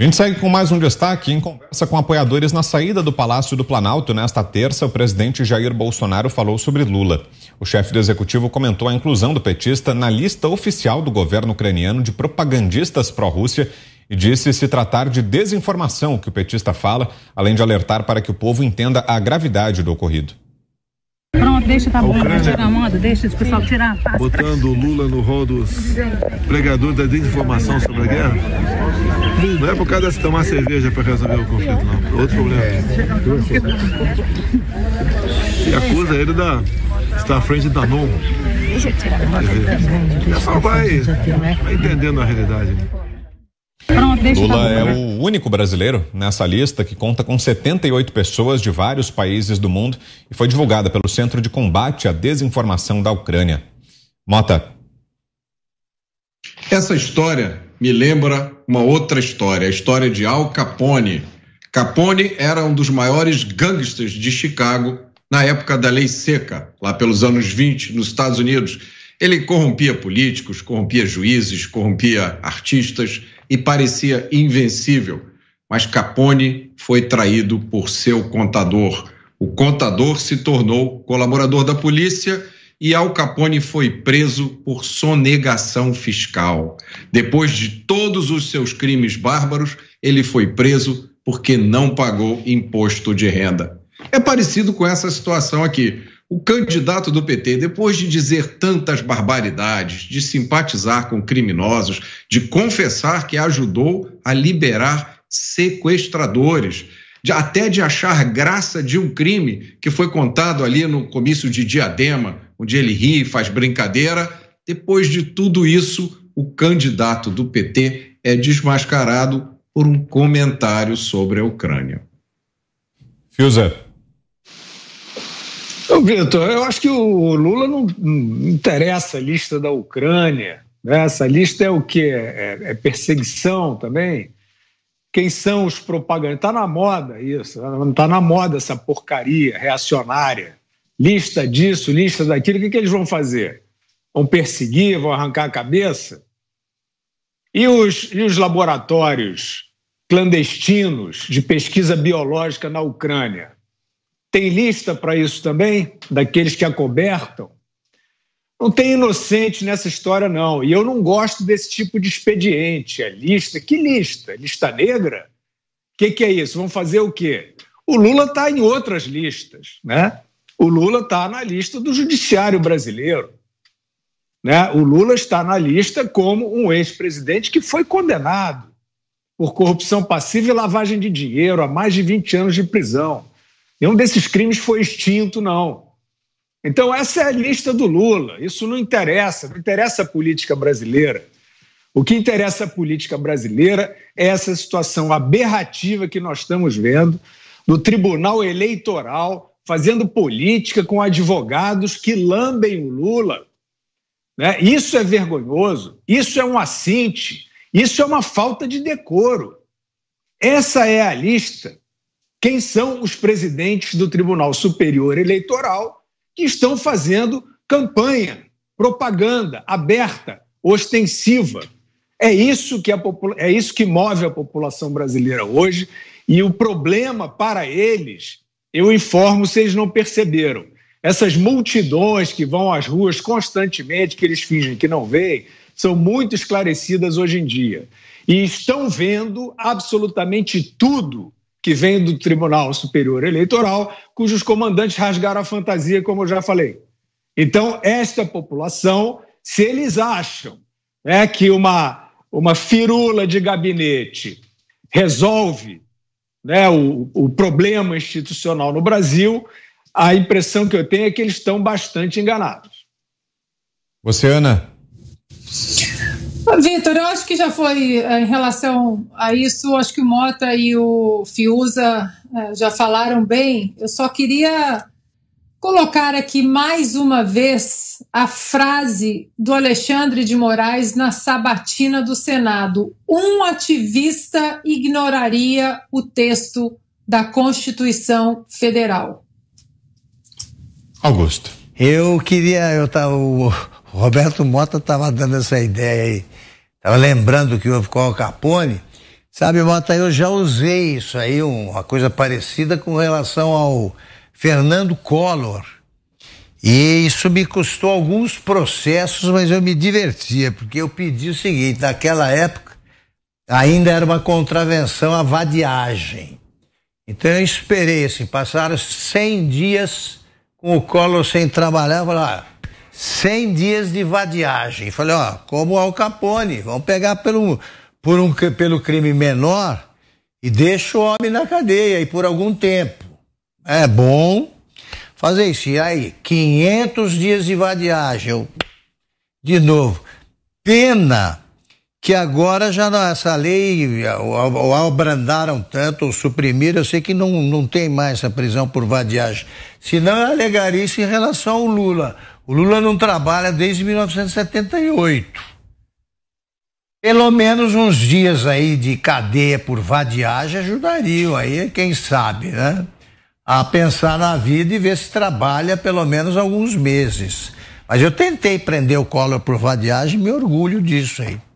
A gente segue com mais um destaque. Em conversa com apoiadores na saída do Palácio do Planalto nesta terça, o presidente Jair Bolsonaro falou sobre Lula. O chefe do executivo comentou a inclusão do petista na lista oficial do governo ucraniano de propagandistas pró-Rússia e disse se tratar de desinformação que o petista fala, além de alertar para que o povo entenda a gravidade do ocorrido. Pronto, deixa, tá bom, deixa, moda, deixa esse pessoal tirar. Botando Lula no rol dos pregadores da desinformação sobre a guerra? Não é por causa de tomar cerveja para resolver o conflito, não. É outro problema. E acusa ele da estar à frente da NOM. O pessoal vai, né? vai entendendo a realidade. Né? Lula é o único brasileiro nessa lista que conta com 78 pessoas de vários países do mundo e foi divulgada pelo Centro de Combate à Desinformação da Ucrânia. Mota. Essa história me lembra uma outra história, a história de Al Capone. Capone era um dos maiores gangsters de Chicago na época da Lei Seca, lá pelos anos 20, nos Estados Unidos. Ele corrompia políticos, corrompia juízes, corrompia artistas e parecia invencível. Mas Capone foi traído por seu contador. O contador se tornou colaborador da polícia e Al Capone foi preso por sonegação fiscal. Depois de todos os seus crimes bárbaros, ele foi preso porque não pagou imposto de renda. É parecido com essa situação aqui. O candidato do PT, depois de dizer tantas barbaridades, de simpatizar com criminosos, de confessar que ajudou a liberar sequestradores de, até de achar graça de um crime que foi contado ali no comício de Diadema, onde ele ri, faz brincadeira. Depois de tudo isso, o candidato do PT é desmascarado por um comentário sobre a Ucrânia. Fiuza. Vitor, eu acho que o Lula não, não interessa a lista da Ucrânia. Né? Essa lista é o quê? É, é perseguição também? quem são os propagandistas? Está na moda isso, está na moda essa porcaria reacionária. Lista disso, lista daquilo, o que, que eles vão fazer? Vão perseguir, vão arrancar a cabeça? E os, e os laboratórios clandestinos de pesquisa biológica na Ucrânia? Tem lista para isso também? Daqueles que acobertam? Não tem inocente nessa história, não. E eu não gosto desse tipo de expediente. A é lista. Que lista? Lista negra? O que, que, é isso? Vão fazer o quê? O Lula está em outras listas, né? O Lula está na lista do judiciário brasileiro. Né? O Lula está na lista como um ex-presidente que foi condenado por corrupção passiva e lavagem de dinheiro a mais de 20 anos de prisão. Nenhum desses crimes foi extinto, não. Então, essa é a lista do Lula. Isso não interessa, não interessa a política brasileira. O que interessa a política brasileira é essa situação aberrativa que nós estamos vendo do Tribunal Eleitoral fazendo política com advogados que lambem o Lula. Né? Isso é vergonhoso, isso é um assinte, isso é uma falta de decoro. Essa é a lista. Quem são os presidentes do Tribunal Superior Eleitoral que estão fazendo campanha, propaganda aberta, ostensiva. É isso que, a, é isso que move a população brasileira hoje. E o problema para eles, eu informo se eles não perceberam. Essas multidões que vão às ruas constantemente, que eles fingem que não veem, são muito esclarecidas hoje em dia. E estão vendo absolutamente tudo que vem do Tribunal Superior Eleitoral, cujos comandantes rasgaram a fantasia, como eu já falei. Então, esta população, se eles acham né, que uma, uma firula de gabinete resolve né, o, o problema institucional no Brasil, a impressão que eu tenho é que eles estão bastante enganados. Você, Ana? Vitor, eu acho que já foi eh, em relação a isso, acho que o Mota e o Fiuza eh, já falaram bem. Eu só queria colocar aqui mais uma vez a frase do Alexandre de Moraes na sabatina do Senado: um ativista ignoraria o texto da Constituição Federal. Augusto. Eu queria, eu tava, o, Roberto Mota estava dando essa ideia aí. Estava lembrando que houve com o Capone. Sabe, Mota, eu já usei isso aí, uma coisa parecida com relação ao Fernando Collor. E isso me custou alguns processos, mas eu me divertia, porque eu pedi o seguinte: naquela época ainda era uma contravenção a vadiagem. Então eu esperei, assim, passaram 100 dias com o Collor sem trabalhar, falaram. Ah, 100 dias de vadiagem. Falei, ó, como Al Capone, vão pegar pelo, por um, pelo crime menor e deixa o homem na cadeia e por algum tempo. É bom fazer isso. E aí, 500 dias de vadiagem. Eu, de novo, pena que agora já essa lei, ao, abrandaram tanto, ou suprimiram, eu sei que não, não tem mais essa prisão por vadiagem. Senão eu é alegaria isso em relação ao Lula. O Lula não trabalha desde 1978. Pelo menos uns dias aí de cadeia por vadiagem ajudariam aí, quem sabe, né? A pensar na vida e ver se trabalha pelo menos alguns meses. Mas eu tentei prender o Collor por vadiagem e me orgulho disso aí.